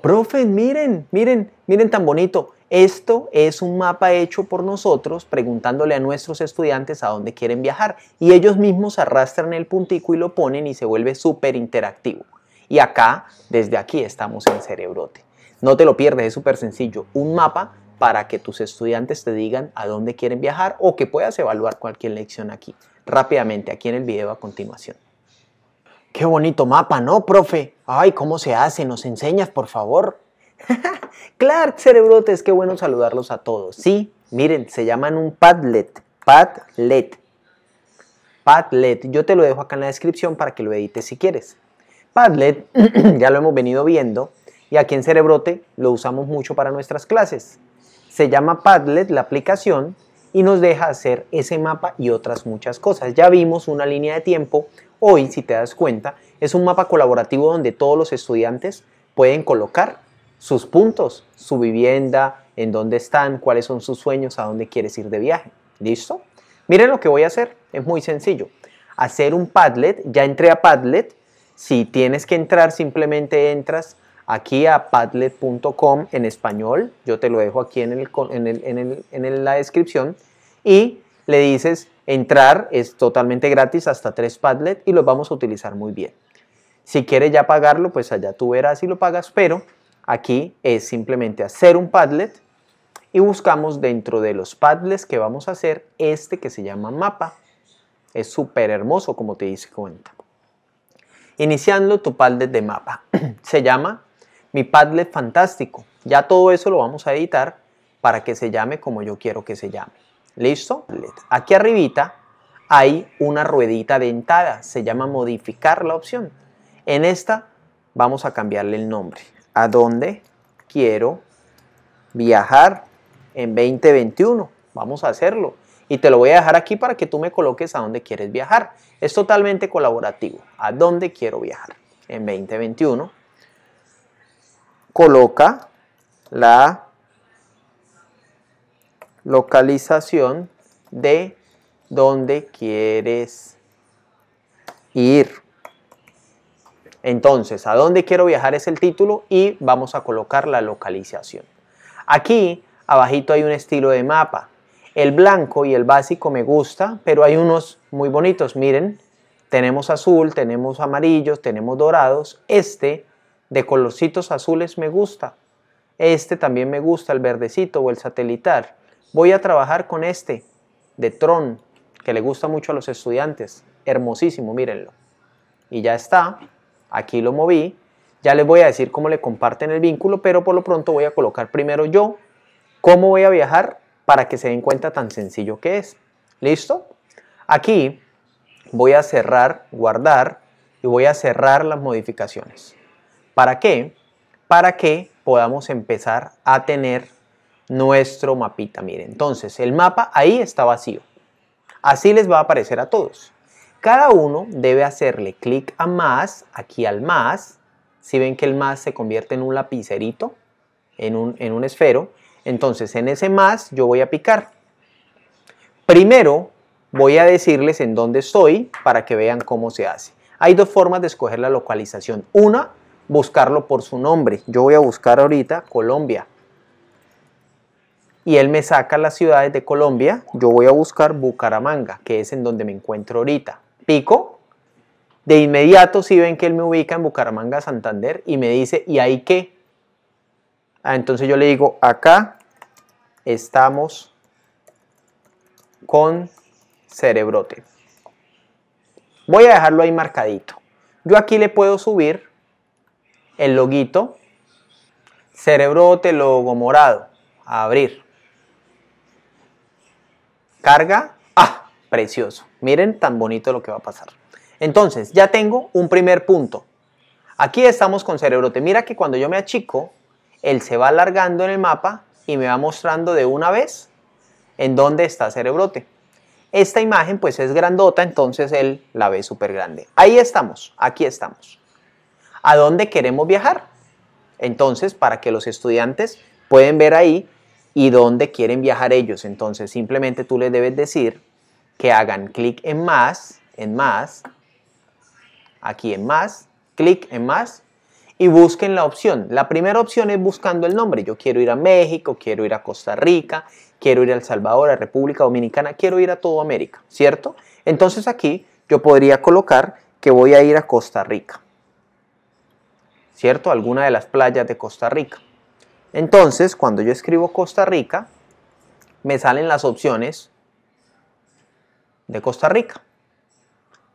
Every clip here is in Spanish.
Profe, miren, miren, miren tan bonito. Esto es un mapa hecho por nosotros preguntándole a nuestros estudiantes a dónde quieren viajar y ellos mismos arrastran el puntico y lo ponen y se vuelve súper interactivo. Y acá, desde aquí, estamos en Cerebrote. No te lo pierdes, es súper sencillo. Un mapa para que tus estudiantes te digan a dónde quieren viajar o que puedas evaluar cualquier lección aquí. Rápidamente, aquí en el video a continuación. Qué bonito mapa, ¿no, profe? Ay, ¿cómo se hace? ¿Nos enseñas, por favor? Clark, Es que bueno saludarlos a todos. Sí, miren, se llaman un Padlet. Padlet. Padlet. Yo te lo dejo acá en la descripción para que lo edites si quieres. Padlet, ya lo hemos venido viendo, y aquí en Cerebrote lo usamos mucho para nuestras clases. Se llama Padlet la aplicación y nos deja hacer ese mapa y otras muchas cosas. Ya vimos una línea de tiempo Hoy, si te das cuenta, es un mapa colaborativo donde todos los estudiantes pueden colocar sus puntos, su vivienda, en dónde están, cuáles son sus sueños, a dónde quieres ir de viaje. ¿Listo? Miren lo que voy a hacer, es muy sencillo. Hacer un Padlet, ya entré a Padlet, si tienes que entrar simplemente entras aquí a padlet.com en español, yo te lo dejo aquí en, el, en, en la descripción, y le dices entrar, es totalmente gratis, hasta tres Padlet y los vamos a utilizar muy bien. Si quieres ya pagarlo, pues allá tú verás si lo pagas, pero aquí es simplemente hacer un Padlet y buscamos dentro de los Padlets que vamos a hacer este que se llama mapa. Es súper hermoso como te dice cuenta. Iniciando tu Padlet de mapa. se llama mi Padlet fantástico. Ya todo eso lo vamos a editar para que se llame como yo quiero que se llame. ¿Listo? Aquí arribita hay una ruedita dentada, se llama modificar la opción. En esta vamos a cambiarle el nombre. ¿A dónde quiero viajar en 2021? Vamos a hacerlo. Y te lo voy a dejar aquí para que tú me coloques a dónde quieres viajar. Es totalmente colaborativo. ¿A dónde quiero viajar en 2021? Coloca la localización de donde quieres ir. Entonces, ¿a dónde quiero viajar es el título? Y vamos a colocar la localización. Aquí, abajito hay un estilo de mapa. El blanco y el básico me gusta, pero hay unos muy bonitos. Miren, tenemos azul, tenemos amarillos, tenemos dorados. Este de colorcitos azules me gusta. Este también me gusta, el verdecito o el satelitar. Voy a trabajar con este de Tron, que le gusta mucho a los estudiantes. Hermosísimo, mírenlo. Y ya está. Aquí lo moví. Ya les voy a decir cómo le comparten el vínculo, pero por lo pronto voy a colocar primero yo cómo voy a viajar para que se den cuenta tan sencillo que es. ¿Listo? Aquí voy a cerrar, guardar y voy a cerrar las modificaciones. ¿Para qué? Para que podamos empezar a tener nuestro mapita. Miren, entonces el mapa ahí está vacío. Así les va a aparecer a todos. Cada uno debe hacerle clic a más, aquí al más. Si ven que el más se convierte en un lapicerito, en un, en un esfero, entonces en ese más yo voy a picar. Primero voy a decirles en dónde estoy para que vean cómo se hace. Hay dos formas de escoger la localización. Una, buscarlo por su nombre. Yo voy a buscar ahorita Colombia y él me saca las ciudades de Colombia. Yo voy a buscar Bucaramanga, que es en donde me encuentro ahorita. Pico. De inmediato si ven que él me ubica en Bucaramanga, Santander, y me dice, ¿y ahí qué? Ah, entonces yo le digo, acá estamos con cerebrote. Voy a dejarlo ahí marcadito. Yo aquí le puedo subir el loguito cerebrote, logo morado, abrir carga, ah, precioso. Miren tan bonito lo que va a pasar. Entonces, ya tengo un primer punto. Aquí estamos con cerebrote. Mira que cuando yo me achico, él se va alargando en el mapa y me va mostrando de una vez en dónde está cerebrote. Esta imagen pues es grandota, entonces él la ve súper grande. Ahí estamos, aquí estamos. ¿A dónde queremos viajar? Entonces, para que los estudiantes pueden ver ahí y dónde quieren viajar ellos. Entonces simplemente tú les debes decir que hagan clic en más, en más, aquí en más, clic en más y busquen la opción. La primera opción es buscando el nombre. Yo quiero ir a México, quiero ir a Costa Rica, quiero ir a El Salvador, a República Dominicana, quiero ir a toda América, ¿cierto? Entonces aquí yo podría colocar que voy a ir a Costa Rica, ¿cierto? Alguna de las playas de Costa Rica. Entonces, cuando yo escribo Costa Rica, me salen las opciones de Costa Rica.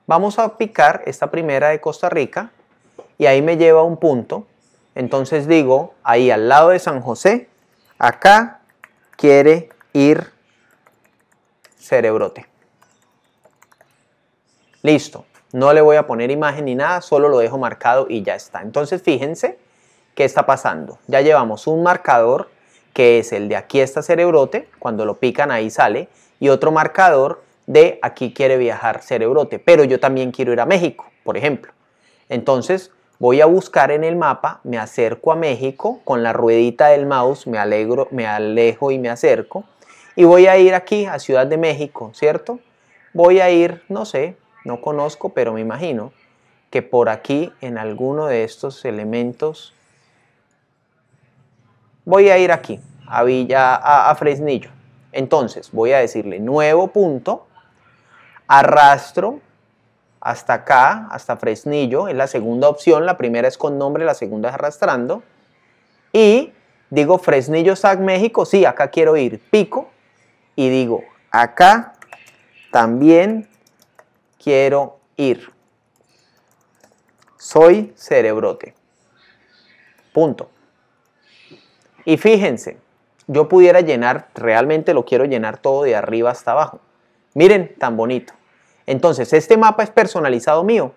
Vamos a picar esta primera de Costa Rica y ahí me lleva a un punto. Entonces digo, ahí al lado de San José, acá quiere ir cerebrote. Listo, no le voy a poner imagen ni nada, solo lo dejo marcado y ya está. Entonces fíjense ¿qué está pasando? Ya llevamos un marcador que es el de aquí está cerebrote, cuando lo pican ahí sale, y otro marcador de aquí quiere viajar cerebrote, pero yo también quiero ir a México, por ejemplo. Entonces voy a buscar en el mapa, me acerco a México, con la ruedita del mouse me, alegro, me alejo y me acerco, y voy a ir aquí a Ciudad de México, ¿cierto? Voy a ir, no sé, no conozco, pero me imagino que por aquí en alguno de estos elementos voy a ir aquí, a Villa, a, Fresnillo. Entonces voy a decirle nuevo punto, arrastro hasta acá, hasta Fresnillo, es la segunda opción, la primera es con nombre, la segunda es arrastrando, y digo Fresnillo, SAC, México, sí, acá quiero ir, pico, y digo acá también quiero ir. Soy cerebrote. Punto. Y fíjense, yo pudiera llenar, realmente lo quiero llenar todo de arriba hasta abajo. Miren, tan bonito. Entonces, este mapa es personalizado mío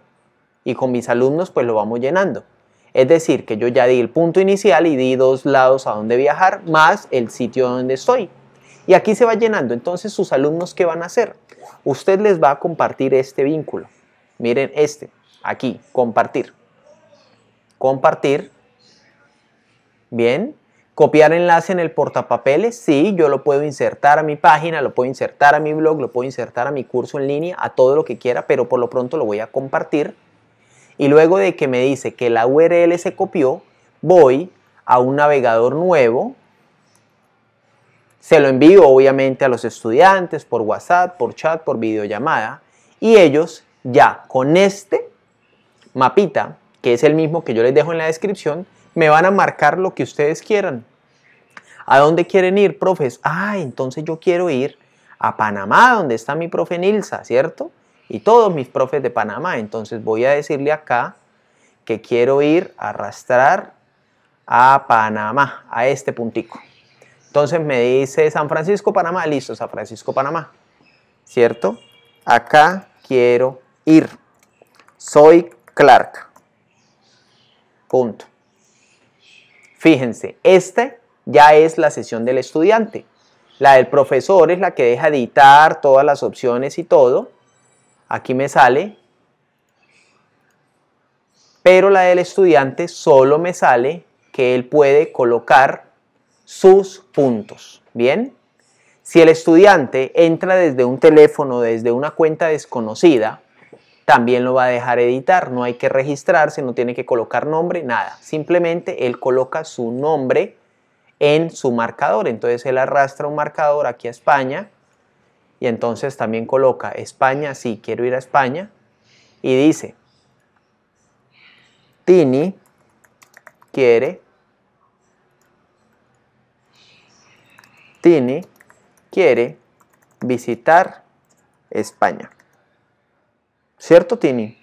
y con mis alumnos pues lo vamos llenando. Es decir, que yo ya di el punto inicial y di dos lados a donde viajar más el sitio donde estoy. Y aquí se va llenando. Entonces, sus alumnos, ¿qué van a hacer? Usted les va a compartir este vínculo. Miren este, aquí, compartir. Compartir. Bien, Copiar enlace en el portapapeles, sí, yo lo puedo insertar a mi página, lo puedo insertar a mi blog, lo puedo insertar a mi curso en línea, a todo lo que quiera, pero por lo pronto lo voy a compartir. Y luego de que me dice que la URL se copió, voy a un navegador nuevo, se lo envío obviamente a los estudiantes por WhatsApp, por chat, por videollamada, y ellos ya con este mapita, que es el mismo que yo les dejo en la descripción, me van a marcar lo que ustedes quieran. ¿A dónde quieren ir, profes? Ah, entonces yo quiero ir a Panamá, donde está mi profe Nilsa, ¿cierto? Y todos mis profes de Panamá. Entonces voy a decirle acá que quiero ir a arrastrar a Panamá, a este puntico. Entonces me dice San Francisco, Panamá, listo, San Francisco, Panamá, ¿cierto? Acá quiero ir. Soy Clark. Punto. Fíjense, esta ya es la sesión del estudiante. La del profesor es la que deja editar todas las opciones y todo. Aquí me sale. Pero la del estudiante solo me sale que él puede colocar sus puntos. ¿Bien? Si el estudiante entra desde un teléfono, desde una cuenta desconocida, también lo va a dejar editar, no hay que registrarse, no tiene que colocar nombre, nada. Simplemente él coloca su nombre en su marcador, entonces él arrastra un marcador aquí a España y entonces también coloca España, sí, quiero ir a España y dice Tini quiere Tini quiere visitar España. ¿Cierto, Tini?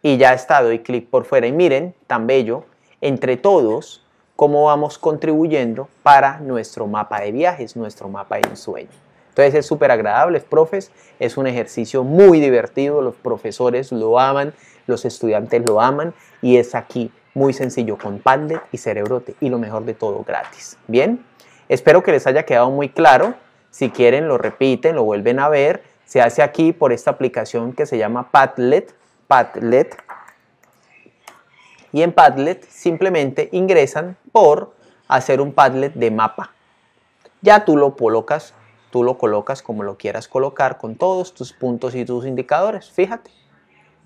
Y ya está, doy clic por fuera. Y miren, tan bello, entre todos, cómo vamos contribuyendo para nuestro mapa de viajes, nuestro mapa de ensueño. Entonces es súper agradable, profes, es un ejercicio muy divertido, los profesores lo aman, los estudiantes lo aman y es aquí muy sencillo con Padlet y Cerebrote y lo mejor de todo gratis. Bien, espero que les haya quedado muy claro. Si quieren lo repiten, lo vuelven a ver se hace aquí por esta aplicación que se llama Padlet, Padlet. Y en Padlet simplemente ingresan por hacer un Padlet de mapa. Ya tú lo colocas, tú lo colocas como lo quieras colocar con todos tus puntos y tus indicadores, fíjate.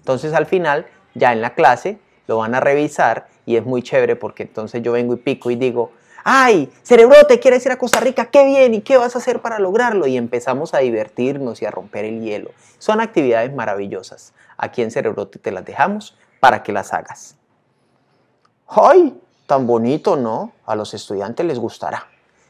Entonces al final, ya en la clase, lo van a revisar y es muy chévere porque entonces yo vengo y pico y digo, ay, cerebrote, quieres ir a Costa Rica, qué bien, ¿y qué vas a hacer para lograrlo? Y empezamos a divertirnos y a romper el hielo. Son actividades maravillosas. Aquí en Cerebrote te las dejamos para que las hagas. ¡Ay! Tan bonito, ¿no? A los estudiantes les gustará.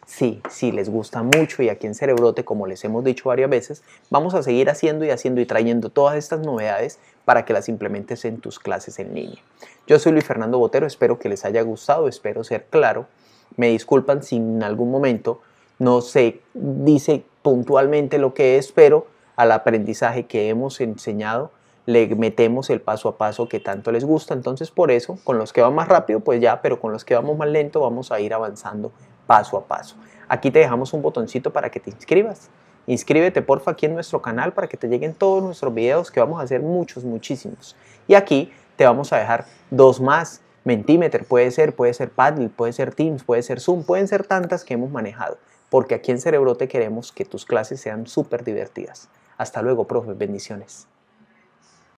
Sí, sí, les gusta mucho y aquí en Cerebrote, como les hemos dicho varias veces, vamos a seguir haciendo y haciendo y trayendo todas estas novedades para que las implementes en tus clases en línea. Yo soy Luis Fernando Botero, espero que les haya gustado, espero ser claro me disculpan si en algún momento no se dice puntualmente lo que es, pero al aprendizaje que hemos enseñado le metemos el paso a paso que tanto les gusta. Entonces por eso, con los que van más rápido, pues ya, pero con los que vamos más lento vamos a ir avanzando paso a paso. Aquí te dejamos un botoncito para que te inscribas. Inscríbete porfa aquí en nuestro canal para que te lleguen todos nuestros videos que vamos a hacer muchos, muchísimos. Y aquí te vamos a dejar dos más Mentimeter puede ser, puede ser Padlet, puede ser Teams, puede ser Zoom, pueden ser tantas que hemos manejado, porque aquí en Cerebrote queremos que tus clases sean súper divertidas. Hasta luego, profe, bendiciones.